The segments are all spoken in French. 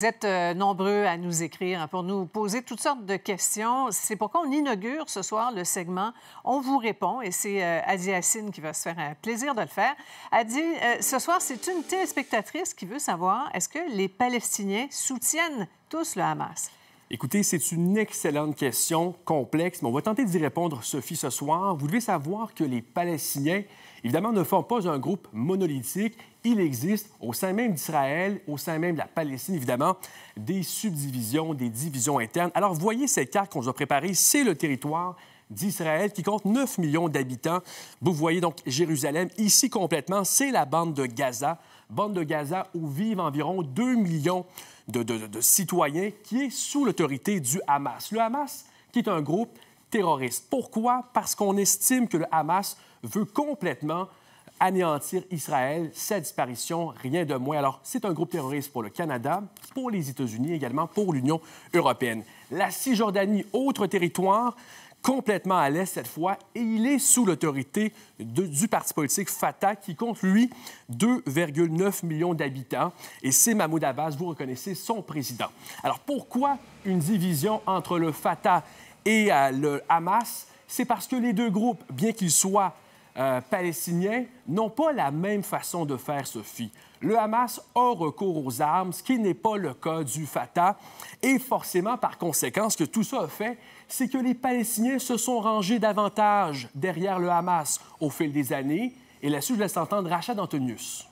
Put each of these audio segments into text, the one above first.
Vous êtes euh, nombreux à nous écrire hein, pour nous poser toutes sortes de questions. C'est pourquoi on inaugure ce soir le segment On vous répond et c'est euh, Adi Hassine qui va se faire un euh, plaisir de le faire. Adi, ce soir, c'est une téléspectatrice qui veut savoir est-ce que les Palestiniens soutiennent tous le Hamas? Écoutez, c'est une excellente question, complexe, mais on va tenter d'y répondre, Sophie, ce soir. Vous devez savoir que les Palestiniens, évidemment, ne forment pas un groupe monolithique. Il existe, au sein même d'Israël, au sein même de la Palestine, évidemment, des subdivisions, des divisions internes. Alors, voyez cette carte qu'on vous a préparée. C'est le territoire d'Israël qui compte 9 millions d'habitants. Vous voyez donc Jérusalem ici complètement, c'est la bande de Gaza, bande de Gaza où vivent environ 2 millions de, de citoyens qui est sous l'autorité du Hamas. Le Hamas qui est un groupe terroriste. Pourquoi? Parce qu'on estime que le Hamas veut complètement anéantir Israël, sa disparition, rien de moins. Alors, c'est un groupe terroriste pour le Canada, pour les États-Unis également, pour l'Union européenne. La Cisjordanie, autre territoire, complètement à l'est cette fois, et il est sous l'autorité du parti politique Fatah qui compte, lui, 2,9 millions d'habitants. Et c'est Mahmoud Abbas, vous reconnaissez, son président. Alors pourquoi une division entre le Fatah et euh, le Hamas? C'est parce que les deux groupes, bien qu'ils soient euh, palestiniens n'ont pas la même façon de faire, Sophie. Le Hamas a recours aux armes, ce qui n'est pas le cas du Fatah. Et forcément, par conséquent, ce que tout ça a fait, c'est que les Palestiniens se sont rangés davantage derrière le Hamas au fil des années. Et là-dessus, je laisse entendre Rachad Antonius.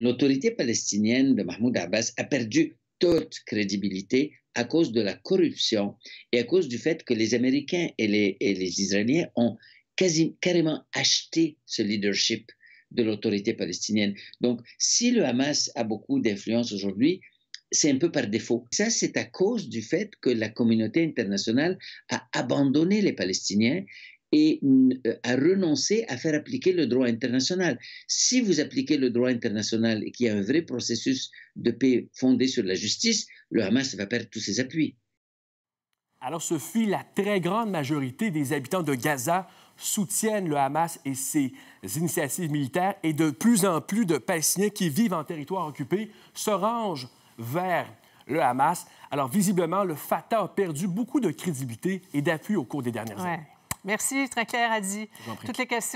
L'autorité palestinienne de Mahmoud Abbas a perdu toute crédibilité à cause de la corruption et à cause du fait que les Américains et les, et les Israéliens ont carrément acheté ce leadership de l'autorité palestinienne. Donc, si le Hamas a beaucoup d'influence aujourd'hui, c'est un peu par défaut. Ça, c'est à cause du fait que la communauté internationale a abandonné les Palestiniens et euh, a renoncé à faire appliquer le droit international. Si vous appliquez le droit international et qu'il y a un vrai processus de paix fondé sur la justice, le Hamas va perdre tous ses appuis. Alors, ce fut la très grande majorité des habitants de Gaza soutiennent le Hamas et ses initiatives militaires et de plus en plus de Palestiniens qui vivent en territoire occupé se rangent vers le Hamas. Alors visiblement, le Fatah a perdu beaucoup de crédibilité et d'appui au cours des dernières années. Merci, très clair, Adi. Toutes les questions.